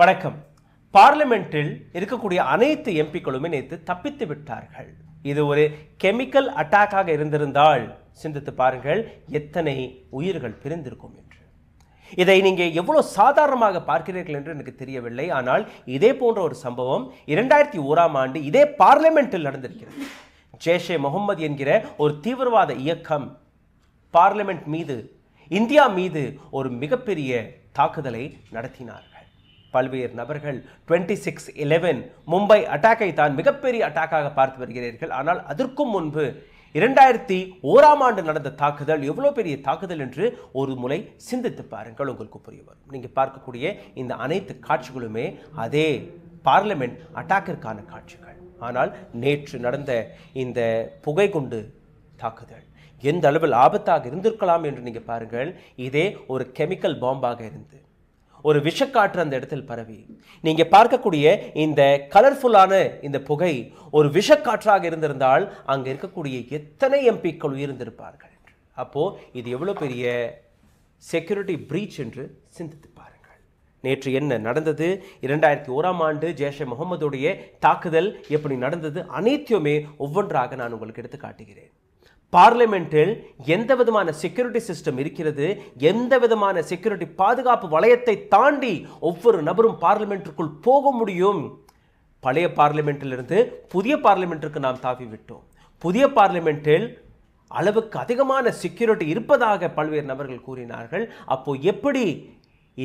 வணக்கம் பார்லிமெண்ட்டில் இருக்கக்கூடிய அனைத்து எம்பிக்களுமே நேற்று தப்பித்து விட்டார்கள் இது ஒரு கெமிக்கல் அட்டாக்காக இருந்திருந்தால் சிந்தித்து பாருங்கள் எத்தனை உயிர்கள் பிரிந்திருக்கும் என்று இதை நீங்கள் எவ்வளோ சாதாரணமாக பார்க்கிறீர்கள் என்று எனக்கு தெரியவில்லை ஆனால் இதே போன்ற ஒரு சம்பவம் இரண்டாயிரத்தி ஓராம் ஆண்டு இதே பார்லிமெண்ட்டில் நடந்திருக்கிறது ஜேஷே முகமது என்கிற ஒரு தீவிரவாத இயக்கம் பார்லிமெண்ட் மீது இந்தியா மீது ஒரு மிகப்பெரிய தாக்குதலை நடத்தினார் பல்வேறு நபர்கள் டுவெண்ட்டி சிக்ஸ் இலெவன் மும்பை அட்டாக்கை தான் மிகப்பெரிய அட்டாக்காக பார்த்து வருகிறீர்கள் ஆனால் அதற்கும் முன்பு இரண்டாயிரத்தி ஓராம் ஆண்டு நடந்த தாக்குதல் எவ்வளோ பெரிய தாக்குதல் என்று ஒரு முறை சிந்தித்து பாருங்கள் உங்களுக்கு புரிய வரும் நீங்கள் பார்க்கக்கூடிய இந்த அனைத்து காட்சிகளுமே அதே பார்லிமெண்ட் அட்டாக்கிற்கான காட்சிகள் ஆனால் நேற்று நடந்த இந்த புகை குண்டு தாக்குதல் எந்த அளவில் ஆபத்தாக இருந்திருக்கலாம் என்று நீங்கள் பாருங்கள் இதே ஒரு கெமிக்கல் பாம்பாக இருந்து ஒரு விஷக்காற்று அந்த இடத்தில் பரவி நீங்கள் பார்க்கக்கூடிய இந்த கலர்ஃபுல்லான இந்த புகை ஒரு விஷக்காற்றாக இருந்திருந்தால் அங்கே இருக்கக்கூடிய எத்தனை எம்பிக்கள் உயிர்ந்திருப்பார்கள் அப்போது இது எவ்வளோ பெரிய செக்யூரிட்டி பிரீச் என்று சிந்தித்து பாருங்கள் நேற்று என்ன நடந்தது இரண்டாயிரத்தி ஓராம் ஆண்டு ஜேஷே முகமதுடைய தாக்குதல் எப்படி நடந்தது அனைத்தையுமே ஒவ்வொன்றாக நான் உங்களுக்கு எடுத்து காட்டுகிறேன் பார்லிமெண்ட்டில் எந்த விதமான செக்யூரிட்டி சிஸ்டம் இருக்கிறது எந்த விதமான செக்யூரிட்டி பாதுகாப்பு வளையத்தை தாண்டி ஒவ்வொரு நபரும் பார்லிமெண்ட்டுக்குள் போக முடியும் பழைய பார்லிமெண்ட்டிலிருந்து புதிய பார்லிமெண்ட்டிற்கு நாம் தாவி விட்டோம் புதிய பார்லிமெண்ட்டில் அளவுக்கு அதிகமான செக்யூரிட்டி இருப்பதாக பல்வேறு நபர்கள் கூறினார்கள் அப்போ எப்படி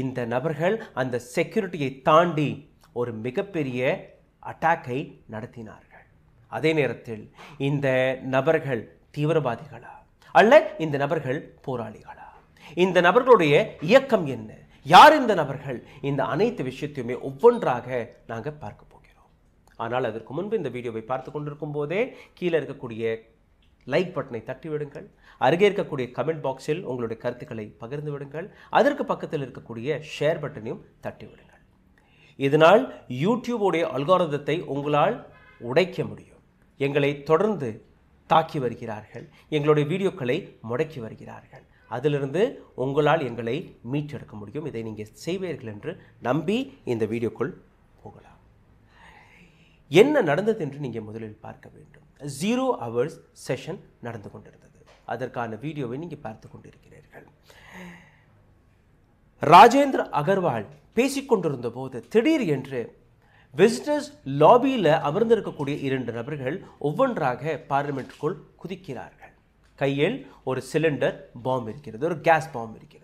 இந்த நபர்கள் அந்த செக்யூரிட்டியை தாண்டி ஒரு மிகப்பெரிய அட்டாக்கை நடத்தினார்கள் அதே நேரத்தில் இந்த நபர்கள் தீவிரவாதிகளா அல்ல இந்த நபர்கள் போராளிகளா இந்த நபர்களுடைய இயக்கம் என்ன யார் இந்த நபர்கள் இந்த அனைத்து விஷயத்தையுமே ஒவ்வொன்றாக நாங்கள் பார்க்க போகிறோம் ஆனால் அதற்கு முன்பு இந்த வீடியோவை பார்த்து கொண்டிருக்கும் போதே கீழே இருக்கக்கூடிய லைக் பட்டனை தட்டி விடுங்கள் அருகே இருக்கக்கூடிய கமெண்ட் பாக்ஸில் உங்களுடைய கருத்துக்களை பகிர்ந்து விடுங்கள் அதற்கு பக்கத்தில் இருக்கக்கூடிய ஷேர் பட்டனையும் தட்டி விடுங்கள் இதனால் யூடியூபோடைய அல்காரதத்தை உங்களால் உடைக்க முடியும் எங்களை தொடர்ந்து தாக்கி வருகிறார்கள் எங்களுடைய வீடியோக்களை முடக்கி வருகிறார்கள் அதிலிருந்து உங்களால் எங்களை மீட்டெடுக்க முடியும் இதை நீங்கள் செய்வீர்கள் என்று நம்பி இந்த வீடியோக்குள் போகலாம் என்ன நடந்தது என்று நீங்கள் முதலில் பார்க்க வேண்டும் ஜீரோ ஹவர்ஸ் செஷன் நடந்து கொண்டிருந்தது அதற்கான வீடியோவை நீங்கள் பார்த்து கொண்டிருக்கிறீர்கள் ராஜேந்திர அகர்வால் பேசிக்கொண்டிருந்த போது திடீர் என்று விசிட்டர்ஸ் லாபியில் அமர்ந்திருக்கக்கூடிய இரண்டு நபர்கள் ஒவ்வொன்றாக பார்லிமெண்ட்டுக்குள் குதிக்கிறார்கள் கையில் ஒரு சிலிண்டர் பாம்பு இருக்கிறது ஒரு கேஸ் பாம்பு இருக்கிறது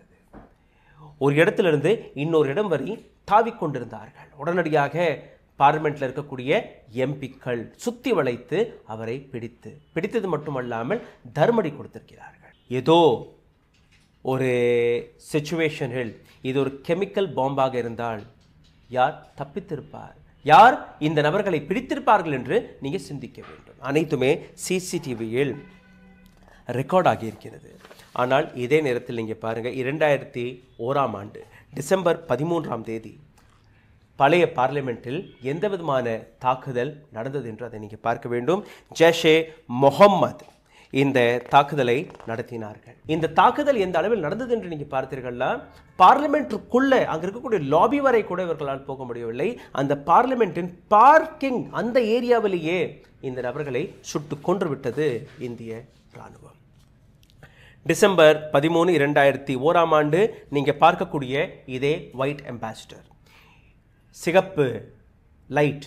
ஒரு இடத்திலிருந்து இன்னொரு இடம் வரை தாவிக்கொண்டிருந்தார்கள் உடனடியாக பார்லிமெண்ட்டில் இருக்கக்கூடிய எம்பிக்கள் சுத்தி வளைத்து அவரை பிடித்து பிடித்தது மட்டுமல்லாமல் தர்மடி கொடுத்திருக்கிறார்கள் ஏதோ ஒரு சுச்சுவேஷனில் இது ஒரு கெமிக்கல் பாம்பாக இருந்தால் யார் தப்பித்திருப்பார் யார் இந்த நபர்களை பிடித்திருப்பார்கள் என்று நீங்கள் சிந்திக்க வேண்டும் அனைத்துமே சிசிடிவியில் ரெக்கார்ட் ஆகியிருக்கிறது ஆனால் இதே நேரத்தில் நீங்கள் பாருங்கள் இரண்டாயிரத்தி ஓராம் ஆண்டு டிசம்பர் பதிமூன்றாம் தேதி பழைய பார்லிமெண்ட்டில் எந்த விதமான தாக்குதல் நடந்தது என்று அதை நீங்கள் பார்க்க வேண்டும் ஜஷே மொஹம்மத் இந்த தாக்குதலை நடத்தினார்கள் இந்த தாக்குதல் எந்த அளவில் நடந்தது என்று நீங்கள் பார்த்தீர்கள் பார்லிமெண்ட்டுக்குள்ளே அங்கே இருக்கக்கூடிய லாபி வரை கூட இவர்களால் போக முடியவில்லை அந்த பார்லிமெண்ட்டின் பார்க்கிங் அந்த ஏரியாவிலேயே இந்த நபர்களை சுட்டு கொன்று விட்டது இந்திய இராணுவம் டிசம்பர் பதிமூணு இரண்டாயிரத்தி ஓராம் ஆண்டு நீங்கள் பார்க்கக்கூடிய இதே ஒயிட் அம்பாசிடர் சிகப்பு லைட்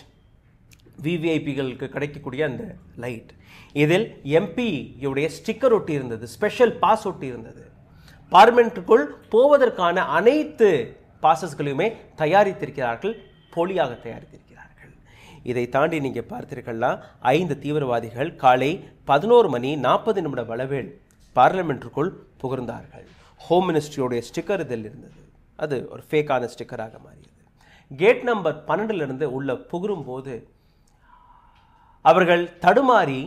விவிஐபிகளுக்கு கிடைக்கக்கூடிய அந்த லைட் இதில் எம்பியுடைய ஸ்டிக்கர் ஒட்டி இருந்தது ஸ்பெஷல் பாஸ் ஒட்டி இருந்தது பார்லிமெண்ட்டுக்குள் போவதற்கான அனைத்து பாசஸ்களையுமே தயாரித்திருக்கிறார்கள் போலியாக தயாரித்திருக்கிறார்கள் இதை தாண்டி நீங்கள் பார்த்தீர்கள்லாம் ஐந்து தீவிரவாதிகள் காலை பதினோரு மணி நாற்பது நிமிட வளவில் பார்லிமெண்ட்டுக்குள் புகழ்ந்தார்கள் ஹோம் மினிஸ்ட்ரியோடைய ஸ்டிக்கர் இதில் இருந்தது அது ஒரு ஃபேக்கான ஸ்டிக்கராக மாறியது கேட் நம்பர் பன்னெண்டுலேருந்து உள்ள புகரும் போது அவர்கள் தடுமாறி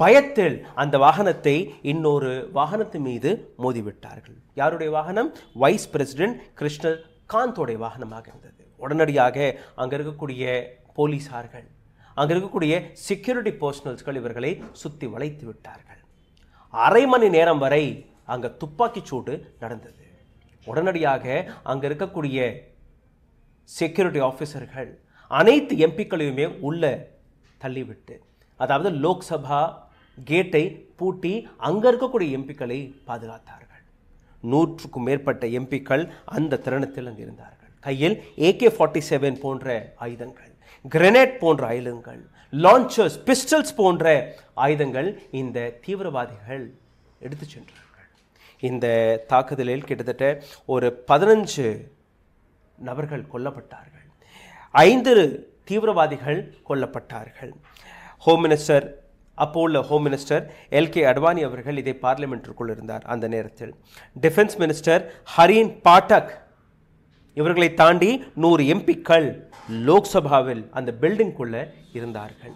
பயத்தில் அந்த வாகனத்தை இன்னொரு வாகனத்தின் மீது மோதிவிட்டார்கள் யாருடைய வாகனம் வைஸ் பிரசிடென்ட் கிருஷ்ணல் காந்தோடைய வாகனமாக இருந்தது உடனடியாக அங்கே இருக்கக்கூடிய போலீஸார்கள் அங்கே இருக்கக்கூடிய செக்யூரிட்டி பர்சனல்ஸ்கள் இவர்களை சுற்றி வளைத்து விட்டார்கள் அரை மணி நேரம் வரை அங்கே சூடு நடந்தது உடனடியாக அங்கே இருக்கக்கூடிய செக்யூரிட்டி ஆஃபீஸர்கள் அனைத்து எம்பிக்களையுமே உள்ளே தள்ளிவிட்டு அதாவது லோக்சபா கேட்டை பூட்டி அங்கே இருக்கக்கூடிய எம்பிக்களை பாதுகாத்தார்கள் நூற்றுக்கும் மேற்பட்ட எம்பிக்கள் அந்த தருணத்தில் அங்கே இருந்தார்கள் கையில் ஏகே ஃபார்ட்டி செவன் போன்ற ஆயுதங்கள் கிரனேட் போன்ற ஆயுதங்கள் லான்ச்சர்ஸ் பிஸ்டல்ஸ் போன்ற ஆயுதங்கள் இந்த தீவிரவாதிகள் எடுத்து சென்றார்கள் இந்த தாக்குதலில் கிட்டத்தட்ட ஒரு பதினஞ்சு நபர்கள் கொல்லப்பட்டார்கள் ஐந்து தீவிரவாதிகள் கொல்லப்பட்டார்கள் ஹோம் மினிஸ்டர் அப்போ உள்ள home minister L K Advani அவர்கள் இதை பார்லிமெண்ட்டிற்குள் இருந்தார் அந்த நேரத்தில் டிஃபென்ஸ் மினிஸ்டர் ஹரீன் பாட்டக் இவர்களை தாண்டி நூறு எம்பிக்கள் லோக்சபாவில் அந்த பில்டிங்குள்ளே இருந்தார்கள்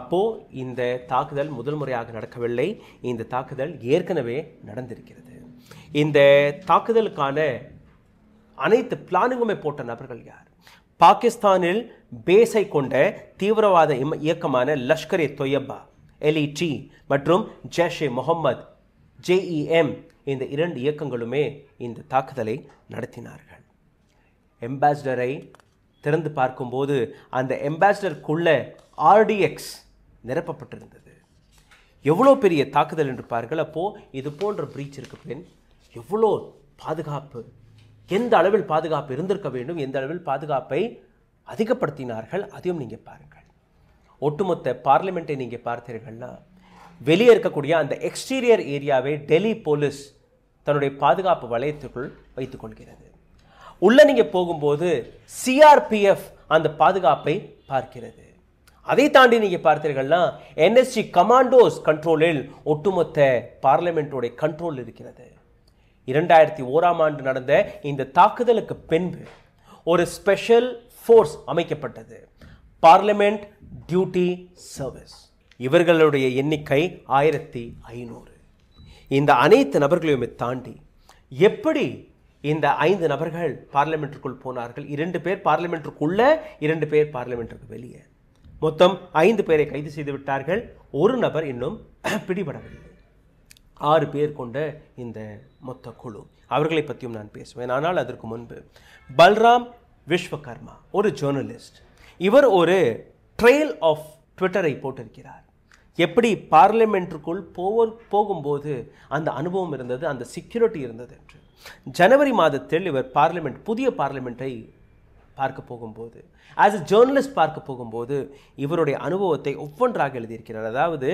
அப்போது இந்த தாக்குதல் முதல் முறையாக நடக்கவில்லை இந்த தாக்குதல் ஏற்கனவே நடந்திருக்கிறது இந்த தாக்குதலுக்கான அனைத்து பிளானுமே போட்ட நபர்கள் யார் பாகிஸ்தானில் பேஸை கொண்ட தீவிரவாத இயக்கமான லஷ்கர் ஏ தொய்யப்பா எல்இடி மற்றும் ஜேஷே முகம்மத் ஜேஇஎம் இந்த இரண்டு இயக்கங்களுமே இந்த தாக்குதலை நடத்தினார்கள் எம்பாசிடரை திறந்து பார்க்கும்போது அந்த எம்பாசிடருக்குள்ள ஆர்டிஎக்ஸ் நிரப்பப்பட்டிருந்தது எவ்வளோ பெரிய தாக்குதல் என்று பாருங்கள் அப்போது இது போன்ற பிரீச் இருக்கு பின் எவ்வளோ பாதுகாப்பு எந்த அளவில் பாதுகாப்பு இருந்திருக்க வேண்டும் எந்த அளவில் பாதுகாப்பை அதிகப்படுத்தினார்கள் அதையும் நீங்கள் பாருங்கள் ஒட்டுமொத்த பார்லிமெண்ட்டை நீங்கள் பார்த்தீர்கள்னா வெளியே இருக்கக்கூடிய அந்த எக்ஸ்டீரியர் ஏரியாவை டெல்லி போலீஸ் தன்னுடைய பாதுகாப்பு வளையத்துக்குள் வைத்துக்கொள்கிறது உள்ளே நீங்கள் போகும்போது சிஆர்பிஎஃப் அந்த பாதுகாப்பை பார்க்கிறது அதை தாண்டி நீங்கள் பார்த்தீர்கள்னா என்எஸ்சி கமாண்டோஸ் கண்ட்ரோலில் ஒட்டுமொத்த பார்லிமெண்ட்டோடைய கண்ட்ரோல் இருக்கிறது இரண்டாயிரத்தி ஓராம் ஆண்டு நடந்த இந்த தாக்குதலுக்கு பின்பு ஒரு ஸ்பெஷல் ஃபோர்ஸ் அமைக்கப்பட்டது பார்லிமெண்ட் டியூட்டி சர்வீஸ் இவர்களுடைய எண்ணிக்கை ஆயிரத்தி ஐநூறு இந்த அனைத்து நபர்களையுமே தாண்டி எப்படி இந்த ஐந்து நபர்கள் பார்லிமெண்ட்டுக்குள் போனார்கள் இரண்டு பேர் பார்லிமெண்ட்டுக்குள்ளே இரண்டு பேர் பார்லிமெண்ட்டுக்கு வெளியே மொத்தம் ஐந்து பேரை கைது செய்து விட்டார்கள் ஒரு நபர் இன்னும் பிடிபடவில்லை ஆறு பேர் கொண்ட இந்த மொத்த குழு அவர்களை பற்றியும் நான் பேசுவேன் ஆனால் அதற்கு முன்பு பல்ராம் விஸ்வகர்மா ஒரு ஜேர்னலிஸ்ட் இவர் ஒரு ட்ரெயில் ஆஃப் ட்விட்டரை போட்டிருக்கிறார் எப்படி பார்லிமெண்ட்டுக்குள் போவ போகும்போது அந்த அனுபவம் இருந்தது அந்த செக்யூரிட்டி இருந்தது என்று ஜனவரி மாதத்தில் இவர் பார்லிமெண்ட் புதிய பார்லிமெண்ட்டை பார்க்க போகும்போது ஆஸ் எ ஜேர்னலிஸ்ட் பார்க்க போகும்போது இவருடைய அனுபவத்தை ஒவ்வொன்றாக எழுதியிருக்கிறார் அதாவது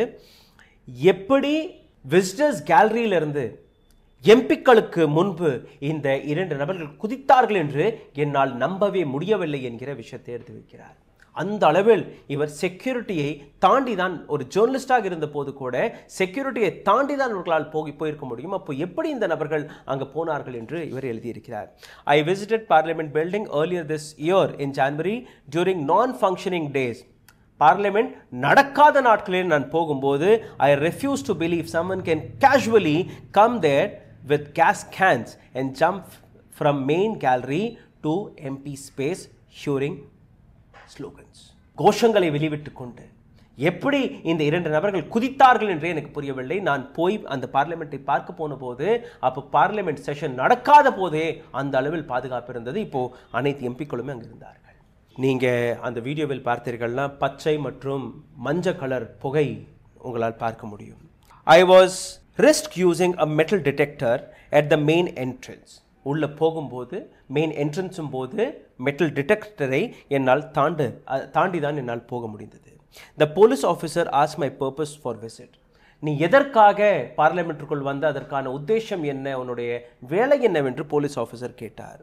எப்படி விசிட்டர்ஸ் கேலரியிலிருந்து எம்பிக்களுக்கு முன்பு இந்த இரண்டு நபர்கள் குதித்தார்கள் என்று என்னால் நம்பவே முடியவில்லை என்கிற விஷயத்தை எடுத்து வைக்கிறார் அந்த அளவில் இவர் செக்யூரிட்டியை தாண்டி தான் ஒரு ஜேர்னலிஸ்டாக இருந்த போது கூட செக்யூரிட்டியை தாண்டி தான் இவர்களால் போகி போயிருக்க முடியும் அப்போ எப்படி இந்த நபர்கள் அங்கே போனார்கள் என்று இவர் எழுதியிருக்கிறார் I visited parliament building earlier this year in January during non functioning days parliament நடக்காத நாட்களில் நான் போகும்போது I refuse to believe someone can casually come that with gas cans and jump from main gallery to empty space shouting slogans. கோஷங்களை வெளிவிட்டு கொண்டு எப்படி இந்த இரண்டு நபர்கள் குதித்தார்கள் என்றே எனக்கு புரியவில்லை நான் போய் அந்த பார்லிமெண்ட்டை பார்க்க போன போது அப்போ பார்லிமெண்ட் செஷன் நடக்காத போதே அந்த அளவில் பாதுகாப்பு இருந்தது இப்போது அனைத்து எம்பிக்களுமே அங்கே இருந்தார்கள் நீங்கள் அந்த வீடியோவில் பார்த்தீர்கள்னா பச்சை மற்றும் மஞ்சள் கலர் புகை உங்களால் பார்க்க முடியும் I was frisked using a metal detector at the main entrance உள்ளே போகும்போது மெயின் என்ட்ரன்ஸும் போது மெட்டல் டிடெக்டரை என்னால் தாண்டு தாண்டி தான் என்னால் போக முடிந்தது த போலீஸ் ஆஃபீஸர் ஆஸ் மை பர்பஸ் ஃபார் விசிட் நீ எதற்காக பார்லிமெண்ட்டுக்குள் வந்து அதற்கான உத்தேசம் என்ன உன்னுடைய வேலை என்னவென்று போலீஸ் ஆஃபீஸர் கேட்டார்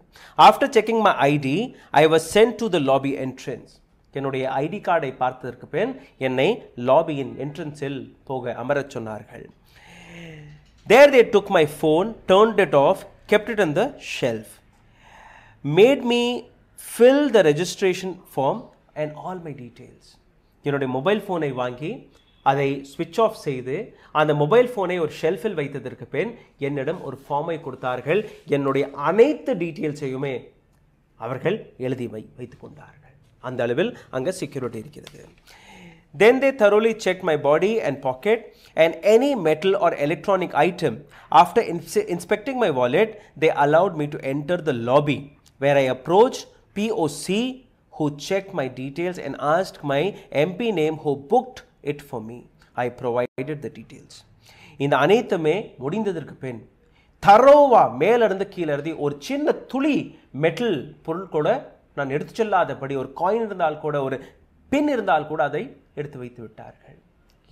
after checking my ID I was sent to the lobby entrance என்னுடைய ஐடி கார்டை பார்த்ததற்கு பின் என்னை லாபியின் என்ட்ரன்ஸில் போக அமரச் சொன்னார்கள் There they took my phone, turned it off, kept it on the shelf, made me fill the registration form and all my details. என்னுடைய mobile ஃபோனை வாங்கி அதை ஸ்விட்ச் ஆஃப் செய்து அந்த மொபைல் ஃபோனை ஒரு ஷெல்ஃபில் வைத்ததற்கு பின் என்னிடம் ஒரு ஃபார்மை கொடுத்தார்கள் என்னுடைய அனைத்து டீட்டெயில்ஸையுமே அவர்கள் எழுதி வை வைத்து கொண்டார்கள் அந்த அளவில் அங்கே செக்யூரிட்டி இருக்கிறது Then they thoroughly checked my body and pocket and any metal or electronic item. After ins inspecting my wallet, they allowed me to enter the lobby where I approached POC who checked my details and asked my MP name who booked it for me. I provided the details. இந்த அனைத்துமே முடிந்ததற்கு பின் தரோவா மேலிருந்து கீழே இருந்து ஒரு சின்ன துளி metal பொருள் கூட நான் எடுத்து செல்லாதபடி ஒரு காயின் இருந்தால் கூட ஒரு பின் இருந்தால் கூட அதை எடுத்து வைத்து விட்டார்கள்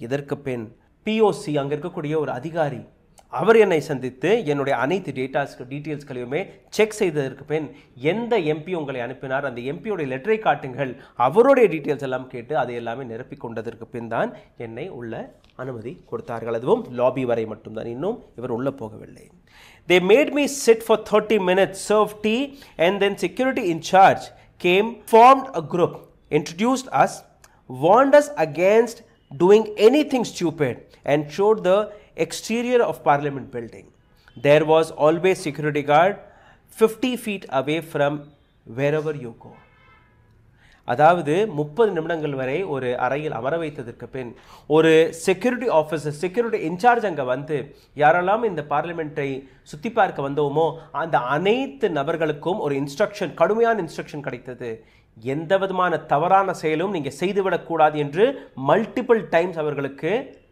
இதற்கு பின் பிஓசி அங்கே இருக்கக்கூடிய ஒரு அதிகாரி அவர் என்னை சந்தித்து என்னுடைய அனைத்து டேட்டாஸ்க்கு டீட்டெயில்ஸ்களையுமே செக் செய்ததற்கு பின் எந்த எம்பி உங்களை அனுப்பினார் அந்த எம்பியோடைய லெட்டரை காட்டுங்கள் அவருடைய டீட்டெயில்ஸ் எல்லாம் கேட்டு அதை எல்லாமே நிரப்பி கொண்டதற்கு பின் தான் என்னை உள்ள அனுமதி கொடுத்தார்கள் அதுவும் லாபி வரை மட்டும்தான் இன்னும் இவர் உள்ளே போகவில்லை they made me sit for thirty minutes served tea and then security incharge came formed a group introduced us warned us against doing anything stupid and showed the exterior of parliament building. There was always security guard 50 feet away from wherever you go. அதாவது முப்பது நிமிடங்கள் வரை ஒரு அறையில் அமர வைத்ததற்கு பின் ஒரு security officer security incharge அங்கே வந்து யாரெல்லாம் இந்த பார்லிமெண்ட்டை சுற்றி பார்க்க வந்தோமோ அந்த அனைத்து நபர்களுக்கும் ஒரு இன்ஸ்ட்ரக்ஷன் கடுமையான இன்ஸ்ட்ரக்ஷன் கிடைத்தது எந்த விதமான தவறான செயலும் நீங்கள் செய்துவிடக்கூடாது என்று மல்டிபிள் டைம்ஸ் அவர்களுக்கு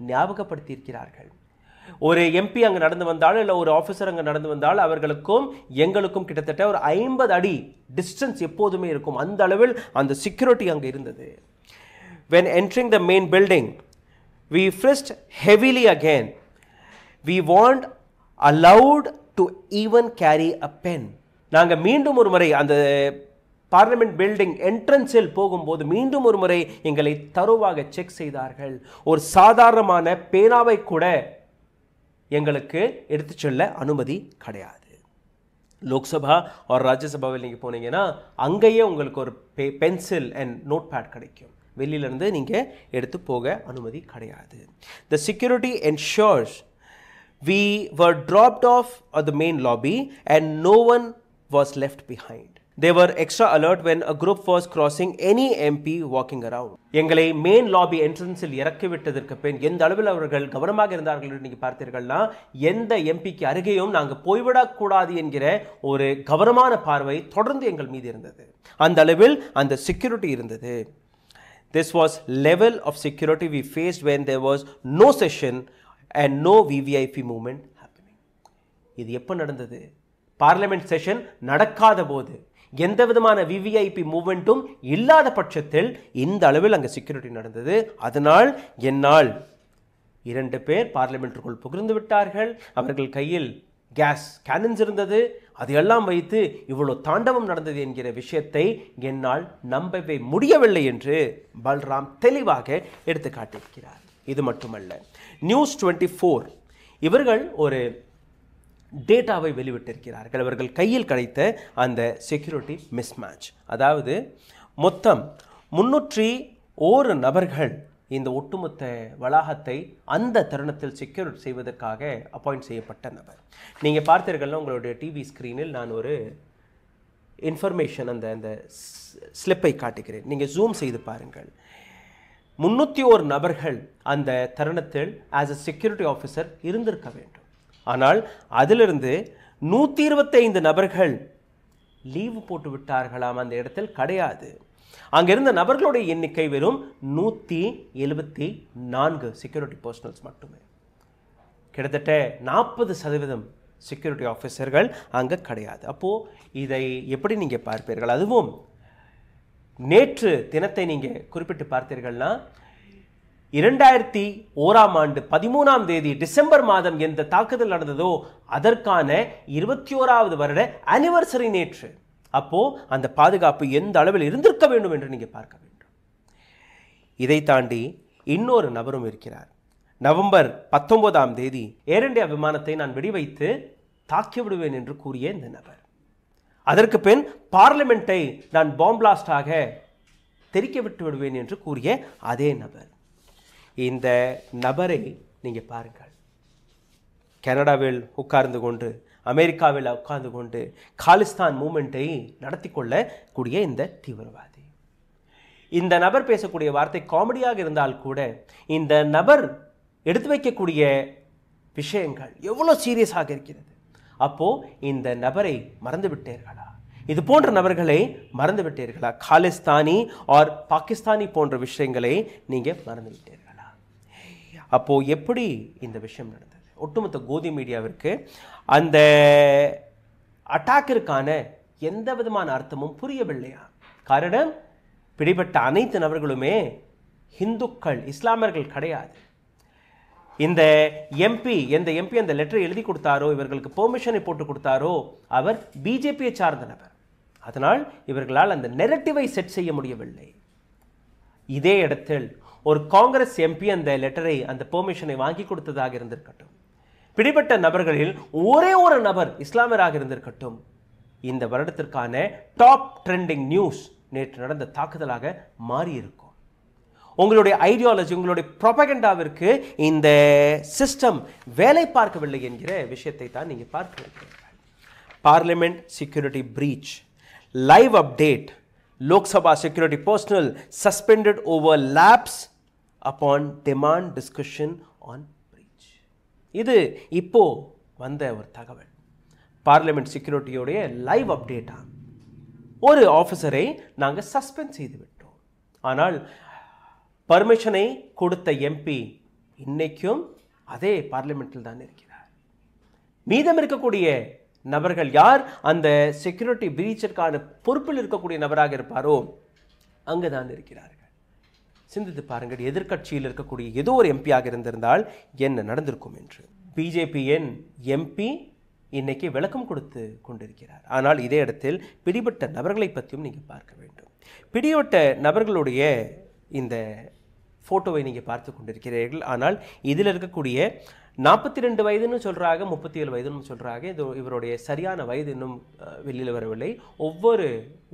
ஞாபகப்படுத்தியிருக்கிறார்கள் ஒரு எம்பி அங்கே நடந்து வந்தாலும் இல்லை ஒரு ஆஃபீஸர் அங்கே நடந்து வந்தால் அவர்களுக்கும் எங்களுக்கும் கிட்டத்தட்ட ஒரு ஐம்பது அடி டிஸ்டன்ஸ் எப்போதுமே இருக்கும் அந்த அளவில் அந்த செக்யூரிட்டி அங்கே இருந்தது when entering the main building we frisked heavily again we weren't allowed to even carry a pen நாங்கள் மீண்டும் ஒரு முறை அந்த பார்லிமெண்ட் பில்டிங் என்ட்ரன்ஸில் போகும்போது மீண்டும் ஒரு முறை எங்களை தருவாக செக் செய்தார்கள் ஒரு சாதாரணமான பேனாவை கூட எங்களுக்கு எடுத்து செல்ல அனுமதி கிடையாது லோக்சபா ஒரு ராஜ்யசபாவில் நீங்கள் போனீங்கன்னா அங்கேயே உங்களுக்கு ஒரு பெ பென்சில் அண்ட் நோட் பேட் கிடைக்கும் வெளியிலேருந்து நீங்கள் எடுத்து போக அனுமதி கிடையாது the security ensures we were dropped off the main lobby and no one was left behind They were extra alert when a group was crossing any MP walking around. எங்களை main lobby என்ட்ரன்ஸில் இறக்கி விட்டதற்கு பின் எந்த அளவில் அவர்கள் கவனமாக இருந்தார்கள் என்று நீங்கள் பார்த்தீர்கள்னா எந்த எம்பிக்கு அருகேயும் நாங்கள் போய்விடக்கூடாது என்கிற ஒரு கவனமான பார்வை தொடர்ந்து எங்கள் மீது இருந்தது அந்த அளவில் அந்த செக்யூரிட்டி இருந்தது this was level of security we faced when there was no session and no VVIP movement happening இது எப்போ நடந்தது பார்லிமெண்ட் செஷன் நடக்காத போது எந்த விதமான விவிஐபி மூவ்மெண்ட்டும் இல்லாத பட்சத்தில் இந்த அளவில் அங்கே செக்யூரிட்டி நடந்தது அதனால் என்னால் இரண்டு பேர் பார்லிமெண்ட்டுக்குள் புகுந்து விட்டார்கள் அவர்கள் கையில் கேஸ் கேனன்ஸ் இருந்தது அதையெல்லாம் வைத்து இவ்வளோ தாண்டவம் நடந்தது என்கிற விஷயத்தை என்னால் நம்பவே முடியவில்லை என்று பல்ராம் தெளிவாக எடுத்து காட்டியிருக்கிறார் இது மட்டுமல்ல நியூஸ் டுவெண்ட்டி ஃபோர் இவர்கள் ஒரு டேட்டாவை வெளிவிட்டிருக்கிறார்கள் அவர்கள் கையில் கிடைத்த அந்த செக்யூரிட்டி மிஸ்மேட்ச் அதாவது மொத்தம் முன்னூற்றி ஓரு நபர்கள் இந்த ஒட்டுமொத்த வளாகத்தை அந்த தருணத்தில் செக்யூர் செய்வதற்காக அப்பாயிண்ட் செய்யப்பட்ட நபர் நீங்கள் பார்த்தீர்கள் உங்களுடைய டிவி ஸ்க்ரீனில் நான் ஒரு இன்ஃபர்மேஷன் அந்த அந்த ஸ்லிப்பை காட்டுகிறேன் நீங்கள் ஜூம் செய்து பாருங்கள் முன்னூற்றி ஓர் நபர்கள் அந்த தருணத்தில் ஆஸ் அ செக்யூரிட்டி ஆஃபீஸர் இருந்திருக்க வேண்டும் ஆனால் அதிலிருந்து நூற்றி இருபத்தைந்து நபர்கள் லீவு போட்டு விட்டார்களாம் அந்த இடத்தில் கிடையாது அங்கிருந்த நபர்களுடைய எண்ணிக்கை வெறும் நூற்றி எழுபத்தி நான்கு செக்யூரிட்டி பர்சனல்ஸ் மட்டுமே கிட்டத்தட்ட நாற்பது சதவீதம் செக்யூரிட்டி ஆஃபீஸர்கள் அங்கே கிடையாது அப்போது இதை எப்படி நீங்கள் பார்ப்பீர்கள் அதுவும் நேற்று தினத்தை நீங்கள் குறிப்பிட்டு பார்த்தீர்கள்னா இரண்டாயிரத்தி ஓராம் ஆண்டு பதிமூணாம் தேதி டிசம்பர் மாதம் எந்த தாக்குதல் நடந்ததோ அதற்கான இருபத்தி ஓராவது வருட அனிவர்சரி நேற்று அப்போது அந்த பாதுகாப்பு எந்த அளவில் இருந்திருக்க வேண்டும் என்று நீங்கள் பார்க்க வேண்டும் இதை தாண்டி இன்னொரு நபரும் இருக்கிறார் நவம்பர் பத்தொன்பதாம் தேதி ஏர் இண்டியா விமானத்தை நான் வெடிவைத்து தாக்கிவிடுவேன் என்று கூறிய இந்த நபர் அதற்கு பின் பார்லிமெண்ட்டை நான் பாம்பிளாஸ்டாக தெரிக்க விட்டு விடுவேன் என்று கூறிய அதே நபர் இந்த நபரை நீங்கள் பாருங்கள் கனடாவில் உட்கார்ந்து கொண்டு அமெரிக்காவில் உட்கார்ந்து கொண்டு காலிஸ்தான் மூமெண்ட்டை நடத்தி கொள்ளக்கூடிய இந்த தீவிரவாதி இந்த நபர் பேசக்கூடிய வார்த்தை காமெடியாக இருந்தால் கூட இந்த நபர் எடுத்து வைக்கக்கூடிய விஷயங்கள் எவ்வளோ சீரியஸாக இருக்கிறது அப்போது இந்த நபரை மறந்து விட்டீர்களா இது போன்ற நபர்களை மறந்து விட்டீர்களா காலிஸ்தானி ஆர் பாகிஸ்தானி போன்ற விஷயங்களை நீங்கள் மறந்து விட்டீர்களா அப்போது எப்படி இந்த விஷயம் நடந்தது ஒட்டுமொத்த கோதி மீடியாவிற்கு அந்த அட்டாக்கிற்கான எந்த விதமான அர்த்தமும் புரியவில்லையா காரணம் பிடிபட்ட அனைத்து நபர்களுமே ஹிந்துக்கள் இஸ்லாமியர்கள் கிடையாது இந்த எம்பி எந்த எம்பி அந்த லெட்டரை எழுதி கொடுத்தாரோ இவர்களுக்கு பெர்மிஷனை போட்டு கொடுத்தாரோ அவர் பிஜேபியை சார்ந்த நபர் அதனால் இவர்களால் அந்த நெரட்டிவை செட் செய்ய முடியவில்லை இதே இடத்தில் ஒரு காங்கிரஸ் எம்பி அந்த லெட்டரை அந்த பெர்மிஷனை வாங்கி கொடுத்ததாக இருந்திருக்கட்டும் பிடிபட்ட நபர்களில் ஒரே ஒரு நபர் இஸ்லாமியராக இருந்திருக்கட்டும் இந்த வருடத்திற்கான டாப் ட்ரெண்டிங் நியூஸ் நேற்று நடந்த தாக்குதலாக மாறியிருக்கும் உங்களுடைய ஐடியாலஜி உங்களுடைய ப்ரொபகண்டாவிற்கு இந்த சிஸ்டம் வேலை பார்க்கவில்லை என்கிற விஷயத்தை தான் நீங்கள் பார்க்க parliament security breach live update Lok Sabha security personnel suspended over lapse upon demand discussion on breach இது இப்போது வந்த ஒரு தகவல் பார்லிமெண்ட் செக்யூரிட்டியோடைய லைவ் அப்டேட்டா ஒரு ஆஃபீஸரை நாங்கள் சஸ்பெண்ட் செய்து விட்டோம் ஆனால் பர்மிஷனை கொடுத்த எம்பி இன்னைக்கும் அதே பார்லிமெண்ட்டில் தான் இருக்கிறார் மீதம் இருக்கக்கூடிய நபர்கள் யார் அந்த செக்யூரிட்டி பிரீச்சிற்கான பொறுப்பில் இருக்கக்கூடிய நபராக இருப்பாரோ அங்கு தான் இருக்கிறார்கள் சிந்தித்து பாருங்கள் எதிர்கட்சியில் இருக்கக்கூடிய ஏதோ ஒரு எம்பியாக இருந்திருந்தால் என்ன நடந்திருக்கும் என்று பிஜேபி என் எம்பி இன்னைக்கு விளக்கம் கொடுத்து கொண்டிருக்கிறார் ஆனால் இதே இடத்தில் பிடிபட்ட நபர்களை பற்றியும் நீங்கள் பார்க்க வேண்டும் பிடிபட்ட நபர்களுடைய இந்த ஃபோட்டோவை நீங்கள் பார்த்து கொண்டிருக்கிறீர்கள் ஆனால் இதில் இருக்கக்கூடிய நாற்பத்தி ரெண்டு வயதுன்னு சொல்கிறாங்க முப்பத்தி ஏழு வயதுன்னு சொல்கிறாங்க இது இவருடைய சரியான வயது இன்னும் வெளியில் வரவில்லை ஒவ்வொரு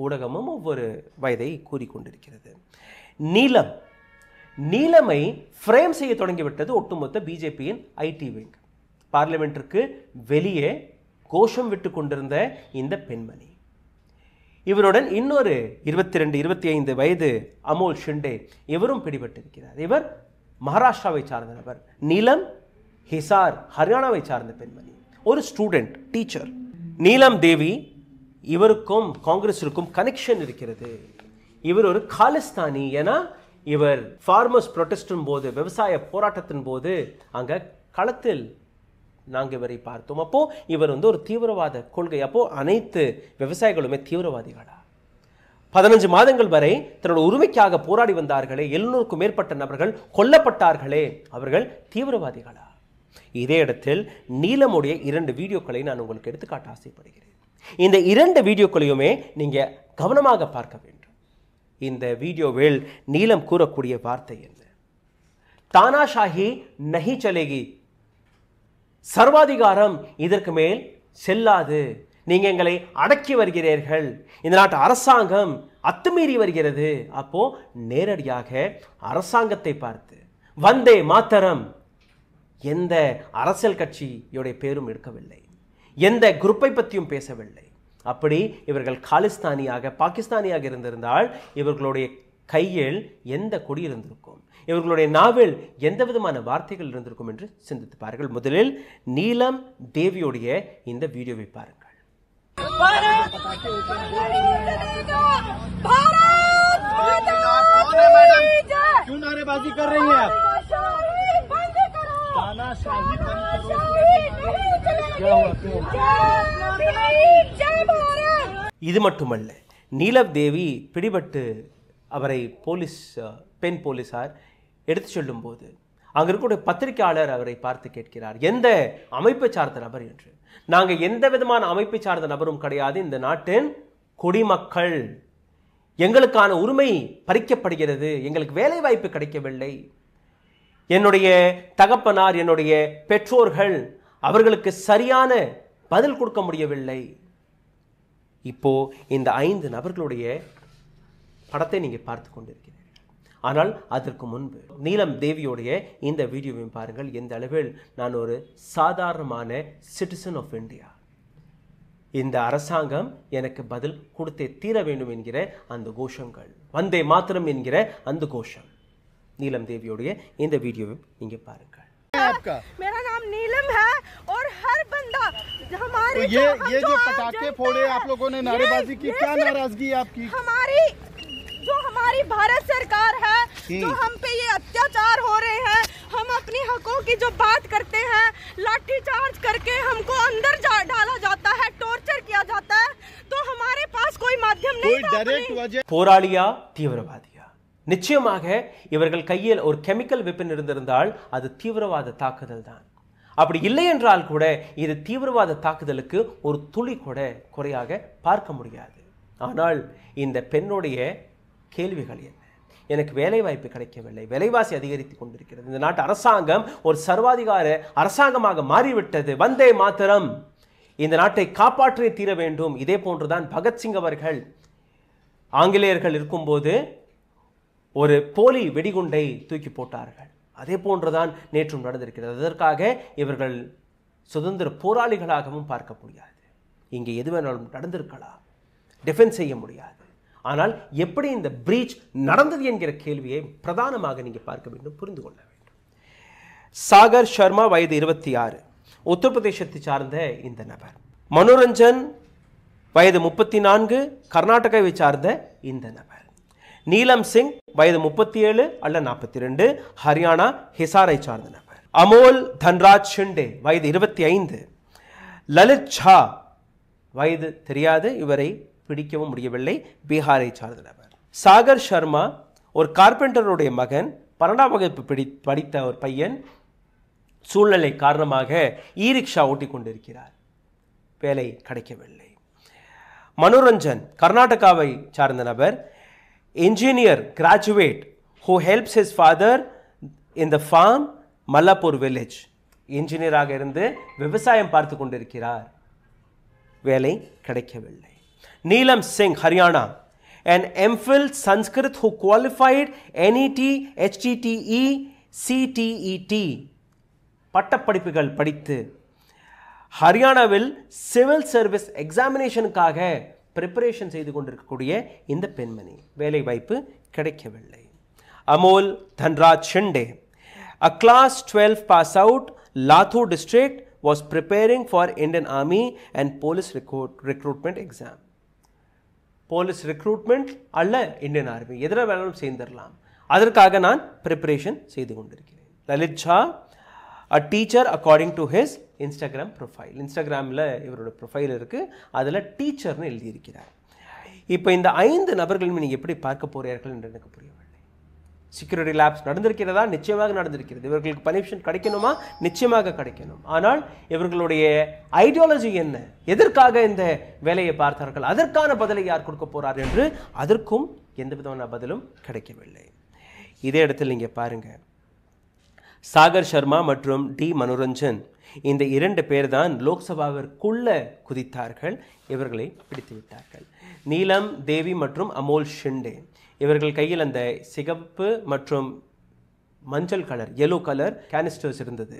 ஊடகமும் ஒவ்வொரு வயதை கூறிக்கொண்டிருக்கிறது நீளம் நீலமை ஃப்ரேம் செய்ய தொடங்கிவிட்டது ஒட்டுமொத்த பிஜேபியின் ஐடி விங் பார்லிமெண்ட்டிற்கு வெளியே கோஷம் விட்டு கொண்டிருந்த இந்த பெண்மணி இவருடன் இன்னொரு இருபத்தி ரெண்டு இருபத்தி ஐந்து வயது அமோல் ஷிண்டே இவரும் பிடிபட்டிருக்கிறார் இவர் மகாராஷ்டிராவை சார்ந்த நபர் நீலம் ஹிசார் ஹரியானாவை சார்ந்த பெண்மணி ஒரு ஸ்டூடெண்ட் டீச்சர் நீலம் தேவி இவருக்கும் காங்கிரஸிற்கும் கனெக்ஷன் இருக்கிறது இவர் ஒரு காலிஸ்தானி ஏன்னா இவர் ஃபார்மர்ஸ் ப்ரொட்டஸ்டின் போது விவசாய போராட்டத்தின் போது அங்கே களத்தில் நாங்கள் இவரை பார்த்தோம் அப்போது இவர் வந்து ஒரு தீவிரவாத கொள்கை அப்போது அனைத்து விவசாயிகளுமே தீவிரவாதிகளா பதினஞ்சு மாதங்கள் வரை தன்னோட உரிமைக்காக போராடி வந்தார்களே எழுநூறுக்கும் மேற்பட்ட நபர்கள் கொல்லப்பட்டார்களே அவர்கள் தீவிரவாதிகளா இதே இடத்தில் நீலமுடைய இரண்டு வீடியோக்களை நான் உங்களுக்கு எடுத்துக்காட்ட ஆசைப்படுகிறேன் இந்த இரண்டு வீடியோக்களையுமே நீங்கள் கவனமாக பார்க்க வேண்டும் இந்த வீடியோவில் நீலம் கூறக்கூடிய வார்த்தை என்ன தானா ஷாஹி நகி சலேகி சர்வாதிகாரம் இதற்கு மேல் செல்லாது நீங்கள் எங்களை அடக்கி வருகிறீர்கள் இந்த நாட்டு அரசாங்கம் அத்துமீறி வருகிறது அப்போ நேரடியாக அரசாங்கத்தை பார்த்து வந்தே மாத்தரம் எந்த அரசியல் கட்சியுடைய பேரும் எடுக்கவில்லை எந்த குரூப்பை பற்றியும் பேசவில்லை அப்படி இவர்கள் காலிஸ்தானியாக பாகிஸ்தானியாக இருந்திருந்தால் இவர்களுடைய கையில் எந்த கொடி இருந்திருக்கும் இவர்களுடைய நாவில் எந்த விதமான வார்த்தைகள் இருந்திருக்கும் என்று சிந்தித்து பாருங்கள் முதலில் நீலம் தேவியுடைய இந்த வீடியோவை பாருங்கள் இது மட்டுமல்ல நீலவ் தேவி பிடிபட்டு அவரை போலீஸ் பெண் போலீஸார் எடுத்து செல்லும்போது அங்கே இருக்கக்கூடிய பத்திரிகையாளர் அவரை பார்த்து கேட்கிறார் எந்த அமைப்பை சார்ந்த நபர் என்று நாங்கள் எந்த விதமான அமைப்பை சார்ந்த நபரும் கிடையாது இந்த நாட்டின் குடிமக்கள் எங்களுக்கான உரிமை பறிக்கப்படுகிறது எங்களுக்கு வேலை வாய்ப்பு கிடைக்கவில்லை என்னுடைய தகப்பனார் என்னுடைய பெற்றோர்கள் அவர்களுக்கு சரியான பதில் கொடுக்க முடியவில்லை இப்போ இந்த ஐந்து நபர்களுடைய படத்தை நீங்கள் பார்த்து கொண்டிருக்கிறீர்கள் ஆனால் அதற்கு முன்பு நீலம் தேவியோடைய இந்த வீடியோவையும் பாருங்கள் எந்த அளவில் நான் ஒரு சாதாரணமான சிட்டிசன் ஆஃப் இந்தியா இந்த அரசாங்கம் எனக்கு பதில் கொடுத்தே தீர வேண்டும் என்கிற அந்த கோஷங்கள் வந்தே மாத்திரம் என்கிற அந்த கோஷம் நீலம் தேவியோடைய இந்த வீடியோவை நீங்கள் பாருங்கள் नीलम है और हर बंदा हमारे तो ये ये जो पटाखे फोड़े आप लोगों ने नारेबाजी की क्या नाराजगी आपकी हमारी जो हमारी भारत सरकार है जो हम पे ये अत्याचार हो रहे हैं हम अपने हकों की जो बात करते हैं लाठी चार्ज करके हमको अंदर जा, डाला जाता है टॉर्चर किया जाता है तो हमारे पास कोई மாத்தியம் नहीं டைரக்ட் வஜே போராளியா தீவிரவாதியா நிச்சயமாக இவர்கள் கையில் ஒரு கெமிக்கல் வெப்பன் இருந்திருந்தால் அது தீவிரவாத தாக்குதல் தான் அப்படி இல்லை என்றால் கூட இது தீவிரவாத தாக்குதலுக்கு ஒரு துளி கூட குறையாக பார்க்க முடியாது ஆனால் இந்த பெண்ணுடைய கேள்விகள் என்ன எனக்கு வேலை வாய்ப்பு கிடைக்கவில்லை விலைவாசி அதிகரித்து கொண்டிருக்கிறது இந்த நாட்டு அரசாங்கம் ஒரு சர்வாதிகார அரசாங்கமாக மாறிவிட்டது வந்தே மாத்திரம் இந்த நாட்டை காப்பாற்றி தீர வேண்டும் இதே போன்றுதான் பகத்சிங் அவர்கள் ஆங்கிலேயர்கள் இருக்கும்போது ஒரு போலி வெடிகுண்டை தூக்கி போட்டார்கள் அதே போன்றுதான் நேற்றும் நடந்திருக்கிறது அதற்காக இவர்கள் சுதந்திர போராளிகளாகவும் பார்க்க முடியாது இங்கே எது வேணாலும் நடந்திருக்கலாம் டிஃபென்ஸ் செய்ய முடியாது ஆனால் எப்படி இந்த பிரீச் நடந்தது என்கிற கேள்வியை பிரதானமாக நீங்கள் பார்க்க வேண்டும் புரிந்து கொள்ள வேண்டும் சாகர் ஷர்மா வயது இருபத்தி ஆறு உத்தரப்பிரதேசத்தை சார்ந்த இந்த நபர் மனோரஞ்சன் வயது முப்பத்தி நான்கு கர்நாடகாவை சார்ந்த இந்த நபர் நீலம் சிங் வயது முப்பத்தி ஏழு அல்ல நாற்பத்தி ரெண்டு ஹரியானா ஹிசாரை சார்ந்த நபர் அமோல் தன்ராஜ் ஷிண்டே வயது இருபத்தி ஐந்து லலித் ஷா வயது தெரியாது இவரை பிடிக்கவும் முடியவில்லை பீகாரை சார்ந்த நபர் சாகர் சர்மா ஒரு கார்பெண்டருடைய மகன் பன்னெண்டாம் வகுப்பு பிடி படித்த ஒரு பையன் சூழ்நிலை காரணமாக ஈரிக்ஷா ரிக்ஷா ஓட்டி கொண்டிருக்கிறார் வேலை கிடைக்கவில்லை மனோரஞ்சன் கர்நாடகாவை சார்ந்த நபர் engineer graduate who helps his father in the farm Mallapur village இன்ஜினியராக இருந்து விவசாயம் பார்த்து கொண்டிருக்கிறார் வேலை கிடைக்கவில்லை Neelam Singh Haryana an MPhil Sanskrit who qualified NET HTET CTET பட்டப்படிப்புகள் படித்து ஹரியானாவில் சிவில் சர்வீஸ் எக்ஸாமினேஷனுக்காக ப்ரிப்பரேஷன் செய்து கொண்டிருக்கக்கூடிய இந்த பெண்மணி வேலை வாய்ப்பு கிடைக்கவில்லை Amol Dhanraj Shinde a class twelve pass out Latur district was preparing for Indian army and police recruitment exam police recruitment அல்ல இந்தியன் ஆர்மி எதிர வேணாலும் சேர்ந்துடலாம் அதற்காக நான் ப்ரிப்பரேஷன் செய்து கொண்டிருக்கிறேன் Lalit Shah a teacher according to his Instagram profile இன்ஸ்டாகிராமில் இவரோட ப்ரொஃபைல் இருக்குது அதில் டீச்சர்னு எழுதியிருக்கிறார் இப்போ இந்த ஐந்து நபர்களும் நீங்கள் எப்படி பார்க்க போகிறீர்கள் என்று எனக்கு புரியவில்லை செக்யூரிட்டி லேப்ஸ் நடந்திருக்கிறதா நிச்சயமாக நடந்திருக்கிறது இவர்களுக்கு பனிஷன் கிடைக்கணுமா நிச்சயமாக கிடைக்கணும் ஆனால் இவர்களுடைய ஐடியாலஜி என்ன எதற்காக இந்த வேலையை பார்த்தார்கள் அதற்கான பதிலை யார் கொடுக்க போகிறார் என்று அதற்கும் எந்த விதமான பதிலும் கிடைக்கவில்லை இதே இடத்தில் நீங்கள் பாருங்கள் சாகர் சர்மா மற்றும் டி மனோரஞ்சன் இந்த இரண்டு பேர் தான் லோக்சபாவிற்குள்ளே குதித்தார்கள் இவர்களை பிடித்து விட்டார்கள் நீலம் தேவி மற்றும் அமோல் ஷிண்டே இவர்கள் கையில் அந்த சிகப்பு மற்றும் மஞ்சள் கலர் எல்லோ கலர் கேனிஸ்டர்ஸ் இருந்தது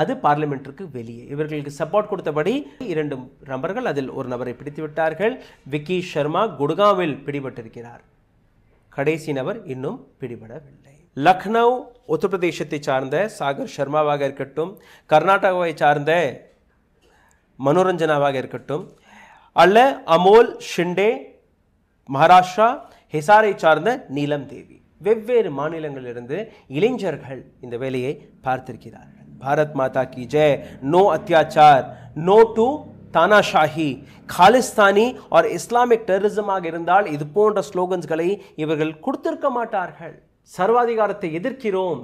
அது பார்லிமெண்ட்டுக்கு வெளியே இவர்களுக்கு சப்போர்ட் கொடுத்தபடி இரண்டு நபர்கள் அதில் ஒரு நபரை பிடித்து விட்டார்கள் விக்கி சர்மா குடுகாவில் பிடிபட்டிருக்கிறார் கடைசி நபர் இன்னும் பிடிபடவில்லை லக்னோ உத்தரப்பிரதேசத்தை சார்ந்த சாகர் சர்மாவாக இருக்கட்டும் கர்நாடகாவை சார்ந்த மனோரஞ்சனாவாக இருக்கட்டும் அல்ல அமோல் ஷிண்டே மகாராஷ்டிரா ஹிசாரை சார்ந்த நீலம் தேவி வெவ்வேறு மாநிலங்களிலிருந்து இளைஞர்கள் இந்த வேலையை பார்த்திருக்கிறார்கள் பாரத் மாதா கி ஜெய் நோ அத்தியாச்சார் நோ டு தானாஷாஹி காலிஸ்தானி ஆர் இஸ்லாமிக் டெரரிசமாக இருந்தால் இது போன்ற ஸ்லோகன்ஸ்களை இவர்கள் கொடுத்திருக்க மாட்டார்கள் சர்வாதிகாரத்தை எதிர்க்கிறோம்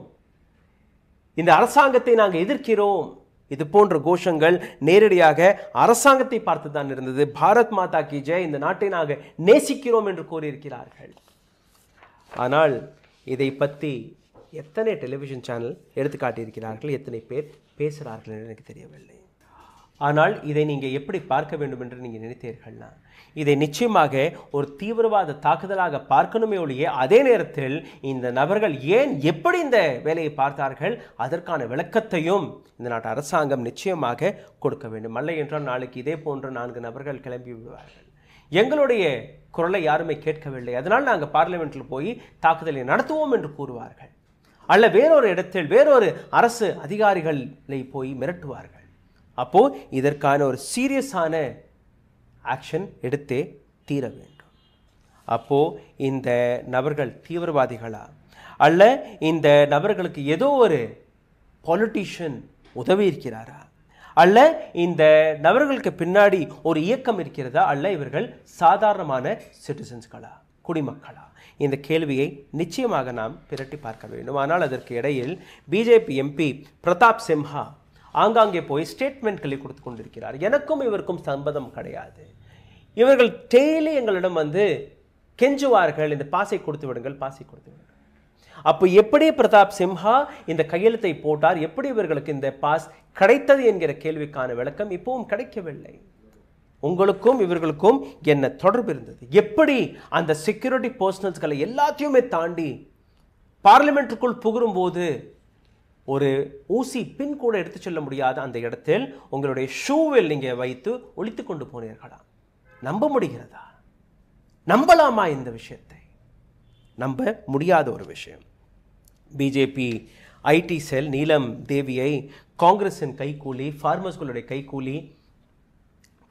இந்த அரசாங்கத்தை நாங்கள் எதிர்க்கிறோம் இது போன்ற கோஷங்கள் நேரடியாக அரசாங்கத்தை பார்த்து தான் இருந்தது பாரத் மாதா கி ஜெய் இந்த நாட்டை நாங்கள் நேசிக்கிறோம் என்று கூறியிருக்கிறார்கள் ஆனால் இதை பற்றி எத்தனை டெலிவிஷன் சேனல் எடுத்துக்காட்டியிருக்கிறார்கள் எத்தனை பேர் பேசுகிறார்கள் என்று எனக்கு தெரியவில்லை ஆனால் இதை நீங்கள் எப்படி பார்க்க வேண்டும் என்று நீங்கள் நினைத்தீர்கள்னா இதை நிச்சயமாக ஒரு தீவிரவாத தாக்குதலாக பார்க்கணுமே ஒழிய அதே நேரத்தில் இந்த நபர்கள் ஏன் எப்படி இந்த வேலையை பார்த்தார்கள் அதற்கான விளக்கத்தையும் இந்த நாட்டு அரசாங்கம் நிச்சயமாக கொடுக்க வேண்டும் அல்ல என்றால் நாளைக்கு இதே போன்ற நான்கு நபர்கள் கிளம்பி விடுவார்கள் எங்களுடைய குரலை யாருமே கேட்கவில்லை அதனால் நாங்கள் பார்லிமெண்ட்டில் போய் தாக்குதலை நடத்துவோம் என்று கூறுவார்கள் அல்ல வேறொரு இடத்தில் வேறொரு அரசு அதிகாரிகளை போய் மிரட்டுவார்கள் அப்போது இதற்கான ஒரு சீரியஸான ஆக்ஷன் எடுத்து தீர வேண்டும் அப்போது இந்த நபர்கள் தீவிரவாதிகளா அல்ல இந்த நபர்களுக்கு ஏதோ ஒரு பொலிட்டீஷியன் உதவி இருக்கிறாரா அல்ல இந்த நபர்களுக்கு பின்னாடி ஒரு இயக்கம் இருக்கிறதா அல்ல இவர்கள் சாதாரணமான சிட்டிசன்ஸ்களா குடிமக்களா இந்த கேள்வியை நிச்சயமாக நாம் பிரட்டி பார்க்க வேண்டும் ஆனால் அதற்கு இடையில் பிஜேபி எம்பி பிரதாப் சிம்ஹா ஆங்காங்கே போய் ஸ்டேட்மெண்ட்களை கொடுத்து கொண்டிருக்கிறார் எனக்கும் இவருக்கும் சம்பந்தம் கிடையாது இவர்கள் டெய்லி எங்களிடம் வந்து கெஞ்சுவார்கள் இந்த பாசை கொடுத்து விடுங்கள் பாசை கொடுத்து விடுங்கள் அப்போ எப்படி பிரதாப் சிம்ஹா இந்த கையெழுத்தை போட்டார் எப்படி இவர்களுக்கு இந்த பாஸ் கிடைத்தது என்கிற கேள்விக்கான விளக்கம் இப்பவும் கிடைக்கவில்லை உங்களுக்கும் இவர்களுக்கும் என்ன தொடர்பு இருந்தது எப்படி அந்த செக்யூரிட்டி பர்சனல்ஸ்களை எல்லாத்தையுமே தாண்டி பார்லிமெண்ட்டுக்குள் போது ஒரு ஊசி பின் கூட எடுத்து செல்ல முடியாத அந்த இடத்தில் உங்களுடைய ஷூவில் நீங்கள் வைத்து ஒழித்து கொண்டு போனீர்களா நம்ப முடிகிறதா நம்பலாமா இந்த விஷயத்தை நம்ப முடியாத ஒரு விஷயம் பிஜேபி ஐடி செல் நீலம் தேவியை காங்கிரஸின் கைக்கூலி ஃபார்மர்ஸ்களுடைய கைக்கூலி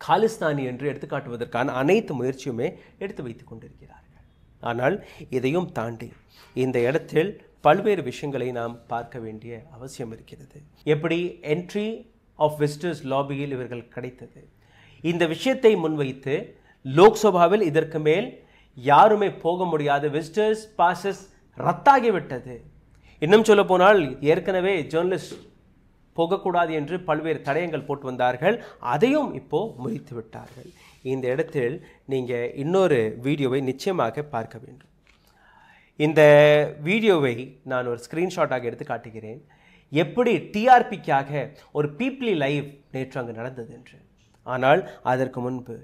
காலிஸ்தானி என்று எடுத்துக்காட்டுவதற்கான அனைத்து முயற்சியுமே எடுத்து வைத்து கொண்டிருக்கிறார்கள் ஆனால் இதையும் தாண்டி இந்த இடத்தில் பல்வேறு விஷயங்களை நாம் பார்க்க வேண்டிய அவசியம் இருக்கிறது எப்படி என்ட்ரி ஆஃப் விசிட்டர்ஸ் லாபியில் இவர்கள் கிடைத்தது இந்த விஷயத்தை முன்வைத்து லோக்சபாவில் இதற்கு மேல் யாருமே போக முடியாத விசிட்டர்ஸ் பாசஸ் ரத்தாகிவிட்டது இன்னும் சொல்ல போனால் ஏற்கனவே ஜேர்னலிஸ்ட் போகக்கூடாது என்று பல்வேறு தடயங்கள் போட்டு வந்தார்கள் அதையும் இப்போது முறித்து விட்டார்கள் இந்த இடத்தில் நீங்கள் இன்னொரு வீடியோவை நிச்சயமாக பார்க்க வேண்டும் இந்த வீடியோவை நான் ஒரு ஸ்க்ரீன்ஷாட்டாக எடுத்து காட்டுகிறேன் எப்படி டிஆர்பிக்காக ஒரு பீப்ளி லைவ் நேற்று அங்கு நடந்தது என்று ஆனால் அதற்கு முன்பு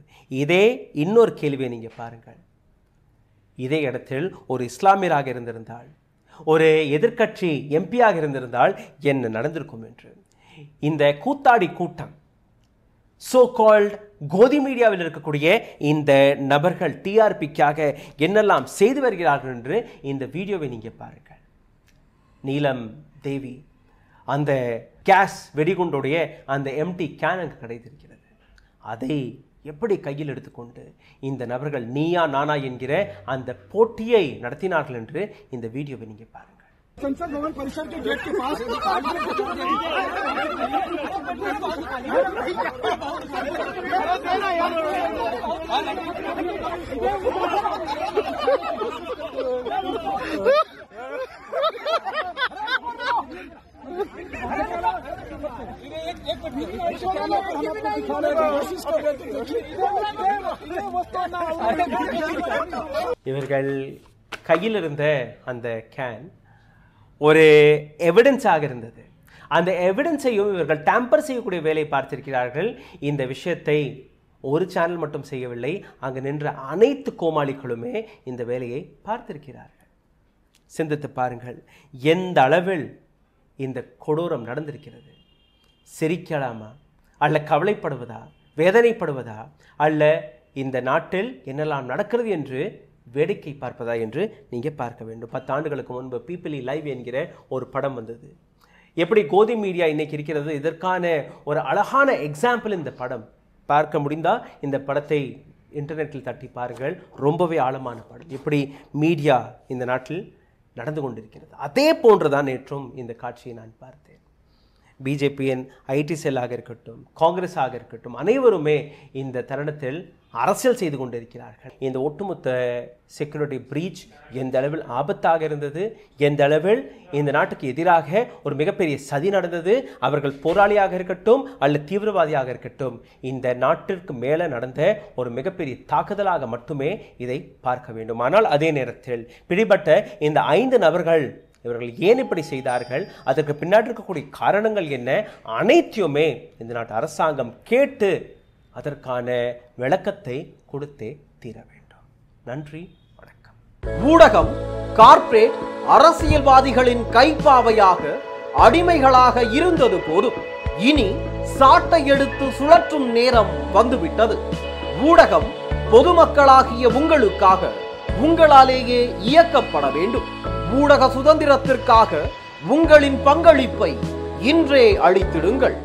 இதே இன்னொரு கேள்வியை நீங்கள் பாருங்கள் இதே இடத்தில் ஒரு இஸ்லாமியராக இருந்திருந்தால் ஒரு எதிர்கட்சி எம்பியாக இருந்திருந்தால் என்ன நடந்திருக்கும் என்று இந்த கூத்தாடி கூட்டம் ஸோ கால்ட் கோதி மீடியாவில் இருக்கக்கூடிய இந்த நபர்கள் டிஆர்பிக்காக என்னெல்லாம் செய்து வருகிறார்கள் என்று இந்த வீடியோவை நீங்கள் பாருங்கள் நீலம் தேவி அந்த கேஸ் வெடிகுண்டுடைய அந்த எம்டி கேன் அங்கு கிடைத்திருக்கிறது அதை எப்படி கையில் எடுத்துக்கொண்டு இந்த நபர்கள் நீயா நானா என்கிற அந்த போட்டியை நடத்தினார்கள் என்று இந்த வீடியோவை நீங்கள் பாருங்கள் संसद भवन परिसर के गेट के पास இவர்கள் கையில் இருந்த அந்த கேன் ஒரு எவிடன்ஸாக இருந்தது அந்த எவிடன்ஸையும் இவர்கள் டேம்பர் செய்யக்கூடிய வேலையை பார்த்திருக்கிறார்கள் இந்த விஷயத்தை ஒரு சேனல் மட்டும் செய்யவில்லை அங்கு நின்ற அனைத்து கோமாளிகளுமே இந்த வேலையை பார்த்திருக்கிறார்கள் சிந்தித்து பாருங்கள் எந்த அளவில் இந்த கொடூரம் நடந்திருக்கிறது சிரிக்கலாமா அல்ல கவலைப்படுவதா வேதனைப்படுவதா அல்ல இந்த நாட்டில் என்னெல்லாம் நடக்கிறது என்று வேடிக்கை பார்ப்பதா என்று நீங்கள் பார்க்க வேண்டும் பத்து ஆண்டுகளுக்கு முன்பு பீப்பிளி லைவ் e என்கிற ஒரு படம் வந்தது எப்படி கோதி மீடியா இன்னைக்கு இருக்கிறது இதற்கான ஒரு அழகான எக்ஸாம்பிள் இந்த படம் பார்க்க முடிந்தால் இந்த படத்தை இன்டர்நெட்டில் தட்டி பாருங்கள் ரொம்பவே ஆழமான படம் எப்படி மீடியா இந்த நாட்டில் நடந்து கொண்டிருக்கிறது அதே போன்று தான் நேற்றும் இந்த காட்சியை நான் பார்த்தேன் பிஜேபியின் ஐடி செல்லாக இருக்கட்டும் காங்கிரஸாக இருக்கட்டும் அனைவருமே இந்த தருணத்தில் அரசியல் செய்து கொண்டிருக்கிறார்கள் இந்த ஒட்டுமொத்த செக்யூரிட்டி பிரீச் எந்த அளவில் ஆபத்தாக இருந்தது எந்த அளவில் இந்த நாட்டுக்கு எதிராக ஒரு மிகப்பெரிய சதி நடந்தது அவர்கள் போராளியாக இருக்கட்டும் அல்லது தீவிரவாதியாக இருக்கட்டும் இந்த நாட்டிற்கு மேலே நடந்த ஒரு மிகப்பெரிய தாக்குதலாக மட்டுமே இதை பார்க்க வேண்டும் ஆனால் அதே நேரத்தில் பிடிபட்ட இந்த ஐந்து நபர்கள் இவர்கள் ஏன் இப்படி செய்தார்கள் அதற்கு பின்னாடி இருக்கக்கூடிய காரணங்கள் என்ன அனைத்தையுமே இந்த நாட்டு அரசாங்கம் கேட்டு அதற்கான விளக்கத்தை கொடுத்தே தீர வேண்டும் நன்றி வணக்கம் ஊடகம் கார்ப்பரேட் அரசியல்வாதிகளின் கைப்பாவையாக அடிமைகளாக இருந்தது போதும் இனி சாட்டை எடுத்து சுழற்றும் நேரம் வந்துவிட்டது ஊடகம் பொதுமக்களாகிய உங்களுக்காக உங்களாலேயே இயக்கப்பட வேண்டும் ஊடக சுதந்திரத்திற்காக உங்களின் பங்களிப்பை இன்றே அளித்திடுங்கள்